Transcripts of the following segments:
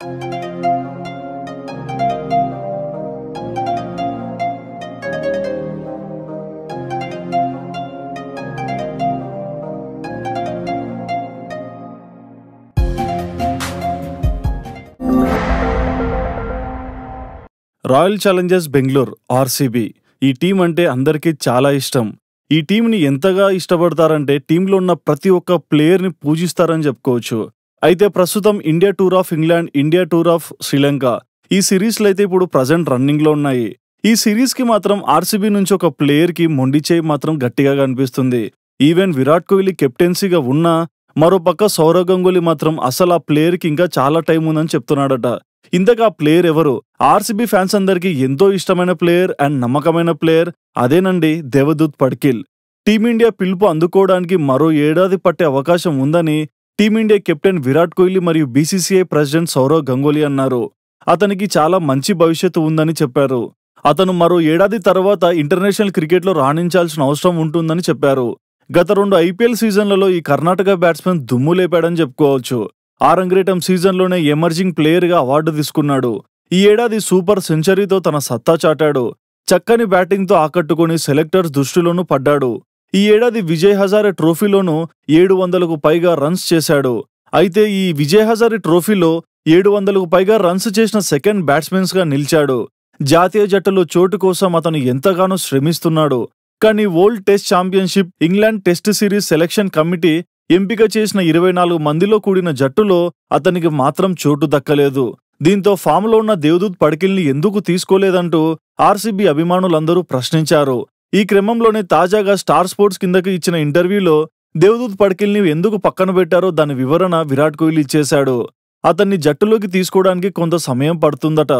royal Challengers Bengaluru RCB ఈ team అంటే అందరికీ చాలా ఇష్టం ఈ టీంని ఎంతగా ఇష్టపడతారంటే టీంలో ఉన్న ప్రతి ఒక్క ప్లేయర్ని పూజిస్తారని చెప్పుకోవచ్చు అయితే ప్రస్తుతం India tour of England India tour of Sri Lanka ఈ సిరీస్లు అయితే ఇప్పుడు ప్రజెంట్ రన్నింగ్లో ఉన్నాయి ఈ సిరీస్కి మాత్రం ఆర్సీబీ నుంచి ఒక ప్లేయర్కి మొండిచేయి మాత్రం గట్టిగా కనిపిస్తుంది ఈవెన్ విరాట్ కోహ్లీ కెప్టెన్సీగా ఉన్నా మరోపక్క సౌరవ్ గంగూలీ మాత్రం అసలు ఆ ప్లేయర్కి ఇంకా చాలా టైం ఉందని చెప్తున్నాడట ఇంతగా ఆ ప్లేయర్ ఎవరు ఆర్సీబీ ఫ్యాన్స్ అందరికీ ఎంతో ఇష్టమైన ప్లేయర్ అండ్ నమ్మకమైన ప్లేయర్ అదేనండి దేవదూత్ పడ్కిల్ టీమిండియా పిలుపు అందుకోవడానికి మరో ఏడాది పట్టే అవకాశం ఉందని టీమిండియా కెప్టెన్ విరాట్ కోహ్లీ మరియు బీసీసీఐ ప్రెసిడెంట్ సౌరవ్ గంగూలీ అన్నారు అతనికి చాలా మంచి భవిష్యత్తు ఉందని చెప్పారు అతను మరో ఏడాది తర్వాత ఇంటర్నేషనల్ క్రికెట్లో రాణించాల్సిన అవసరం ఉంటుందని చెప్పారు గత రెండు ఐపీఎల్ సీజన్లలో ఈ కర్ణాటక బ్యాట్స్మెన్ దుమ్ము లేపాడని చెప్పుకోవచ్చు ఆరంగ్రేటం సీజన్లోనే ఎమర్జింగ్ ప్లేయర్గా అవార్డు తీసుకున్నాడు ఈ ఏడాది సూపర్ సెంచరీతో తన సత్తా చాటాడు చక్కని బ్యాటింగ్తో ఆకట్టుకుని సెలెక్టర్స్ దృష్టిలోనూ పడ్డాడు ఈ ఏడాది విజయ్ హజారే ట్రోఫీలోనూ ఏడు వందలకు పైగా రన్స్ చేశాడు అయితే ఈ విజయ్ హజారే ట్రోఫీలో ఏడు వందలకు పైగా రన్స్ చేసిన సెకండ్ బ్యాట్స్మెన్స్గా నిలిచాడు జాతీయ జట్టులో చోటు కోసం అతను ఎంతగానో శ్రమిస్తున్నాడు కానీ world test championship England test series selection committee ఎంపిక చేసిన ఇరవై నాలుగు మందిలో కూడిన జట్టులో అతనికి మాత్రం చోటు దక్కలేదు దీంతో ఫామ్లో ఉన్న దేవదూత్ పడికిల్ని ఎందుకు తీసుకోలేదంటూ ఆర్సీబీ అభిమానులందరూ ప్రశ్నించారు ఈ క్రమంలోనే తాజాగా స్టార్ స్పోర్ట్స్ కిందకి ఇచ్చిన ఇంటర్వ్యూలో దేవదూత్ పడ్కిల్ని ఎందుకు పక్కన పెట్టారో దాని వివరణ విరాట్ కోహ్లీ ఇచ్చేశాడు అతన్ని జట్టులోకి తీసుకోవడానికి కొంత సమయం పడుతుందట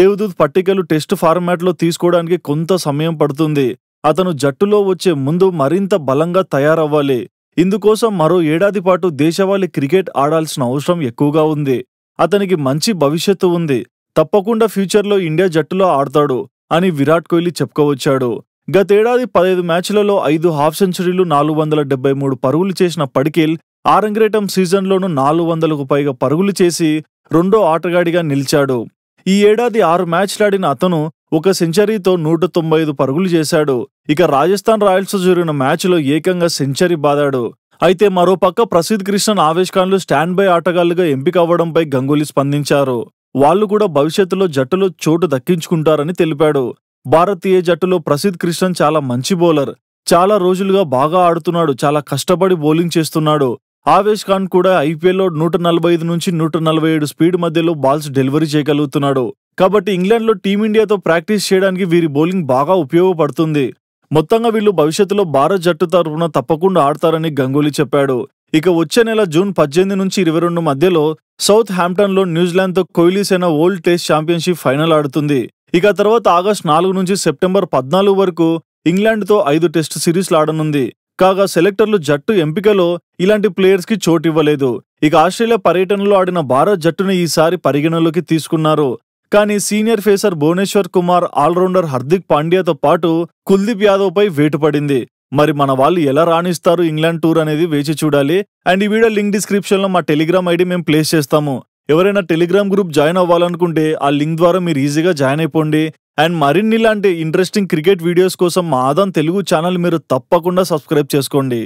దేవదూత్ పట్టికలు టెస్ట్ ఫార్మాట్లో తీసుకోవడానికి కొంత సమయం పడుతుంది అతను జట్టులో వచ్చే ముందు మరింత బలంగా తయారవ్వాలి ఇందుకోసం మరో ఏడాది పాటు దేశవాళి క్రికెట్ ఆడాల్సిన అవసరం ఎక్కువగా ఉంది అతనికి మంచి భవిష్యత్తు ఉంది తప్పకుండా ఫ్యూచర్లో ఇండియా జట్టులో ఆడతాడు అని విరాట్ కోహ్లీ చెప్పుకోవచ్చాడు గతేడాది పదైదు మ్యాచ్లలో ఐదు హాఫ్ సెంచరీలు నాలుగు వందల డెబ్బై మూడు పరుగులు చేసిన పడికేల్ ఆరంగ్రేటం సీజన్లోనూ నాలుగు వందలకు పైగా పరుగులు చేసి రెండో ఆటగాడిగా నిలిచాడు ఈ ఏడాది ఆరు మ్యాచ్లాడిన అతను ఒక సెంచరీతో నూట తొంభై ఐదు పరుగులు చేశాడు ఇక రాజస్థాన్ రాయల్స్ జరిగిన మ్యాచ్లో ఏకంగా సెంచరీ బాదాడు అయితే మరోపక్క ప్రసిద్ధ్ కృష్ణన్ ఆవేష్ స్టాండ్ బై ఆటగాళ్లుగా ఎంపిక అవ్వడంపై గంగూలీ స్పందించారు వాళ్ళు కూడా భవిష్యత్తులో జట్టులో చోటు దక్కించుకుంటారని తెలిపాడు భారతీయ జట్టులో ప్రసిద్ కృష్ణన్ చాలా మంచి బౌలర్ చాలా రోజులుగా బాగా ఆడుతున్నాడు చాలా కష్టపడి బౌలింగ్ చేస్తున్నాడు ఆవేష్ ఖాన్ కూడా ఐపీఎల్లో నూట నలభై ఐదు నుంచి నూట నలభై ఏడు స్పీడ్ మధ్యలో బాల్స్ డెలివరీ చేయగలుగుతున్నాడు కాబట్టి ఇంగ్లాండ్లో టీమిండియాతో ప్రాక్టీస్ చేయడానికి వీరి బౌలింగ్ బాగా ఉపయోగపడుతుంది మొత్తంగా వీళ్ళు భవిష్యత్తులో భారత్ జట్టు తరఫున తప్పకుండా ఆడతారని గంగూలీ చెప్పాడు ఇక వచ్చే నెల జూన్ పద్దెనిమిది నుంచి ఇరవై రెండు మధ్యలో సౌత్ హ్యాంప్టన్లో న్యూజిలాండ్తో కోహ్లీ సేన ఓల్డ్ టెస్ట్ ఛాంపియన్షిప్ ఫైనల్ ఆడుతుంది ఇక తర్వాత ఆగస్టు నాలుగు నుంచి సెప్టెంబర్ పద్నాలుగు వరకు ఇంగ్లాండ్తో ఐదు టెస్ట్ సిరీస్ ఆడనుంది కాగా సెలెక్టర్లు జట్టు ఎంపికలో ఇలాంటి ప్లేయర్స్కి ఇవ్వలేదు ఇక ఆస్ట్రేలియా పర్యటనలో ఆడిన భారత్ జట్టును ఈసారి పరిగణలోకి తీసుకున్నారు కానీ senior pacer Bhuvneshwar Kumar allrounder Hardik పాండ్యాతో పాటు కుల్దీప్ పై వేటు పడింది మరి మన వాళ్ళు ఎలా రాణిస్తారు ఇంగ్లాండ్ టూర్ అనేది వేచి చూడాలి అండ్ ఈ వీడియో లింక్ డిస్క్రిప్షన్లో మా టెలిగ్రామ్ ఐడి మేము ప్లేస్ చేస్తాము ఎవరైనా టెలిగ్రామ్ గ్రూప్ జాయిన్ అవ్వాలనుకుంటే ఆ లింక్ ద్వారా మీరు ఈజీగా జాయిన్ అయిపోండి అండ్ మరిన్ని ఇలాంటి ఇంట్రెస్టింగ్ క్రికెట్ వీడియోస్ కోసం మా తెలుగు ఛానల్ మీరు తప్పకుండా సబ్స్క్రైబ్ చేసుకోండి